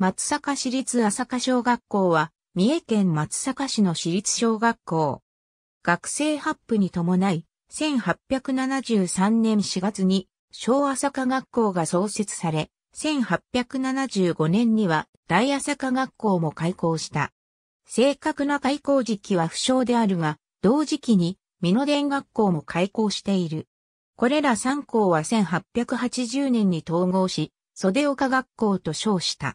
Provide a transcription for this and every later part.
松阪市立朝霞小学校は、三重県松阪市の市立小学校。学生発布に伴い、1873年4月に、小朝霞学校が創設され、1875年には大朝霞学校も開校した。正確な開校時期は不詳であるが、同時期に美濃伝学校も開校している。これら3校は1880年に統合し、袖岡学校と称した。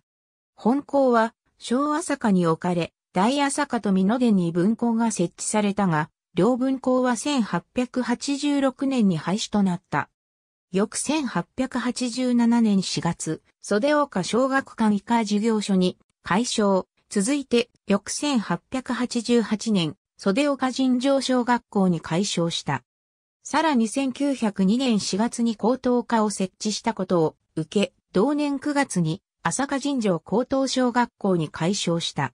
本校は小朝霞に置かれ、大朝霞と美濃殿に分校が設置されたが、両分校は1886年に廃止となった。翌1887年4月、袖岡小学館医科事業所に解消。続いて、翌1888年、袖岡尋常小学校に解消した。さらに1902年4月に高等科を設置したことを受け、同年9月に朝霞尋常高等小学校に改称した。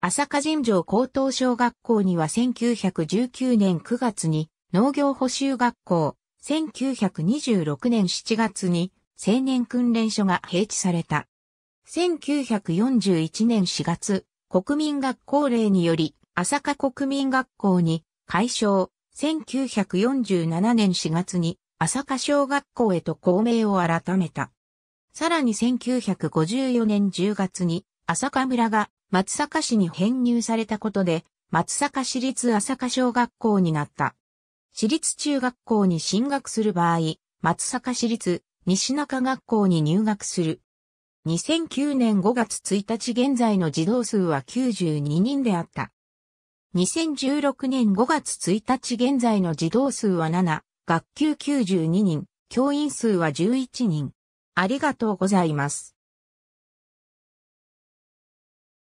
朝霞尋常高等小学校には1919年9月に農業補修学校、1926年7月に青年訓練所が併置された。1941年4月、国民学校令により、朝霞国民学校に改称、1947年4月に朝霞小学校へと校名を改めた。さらに1954年10月に朝霞村が松阪市に編入されたことで松阪市立朝霞小学校になった。市立中学校に進学する場合、松阪市立西中学校に入学する。2009年5月1日現在の児童数は92人であった。2016年5月1日現在の児童数は7、学級92人、教員数は11人。ありがとうございます。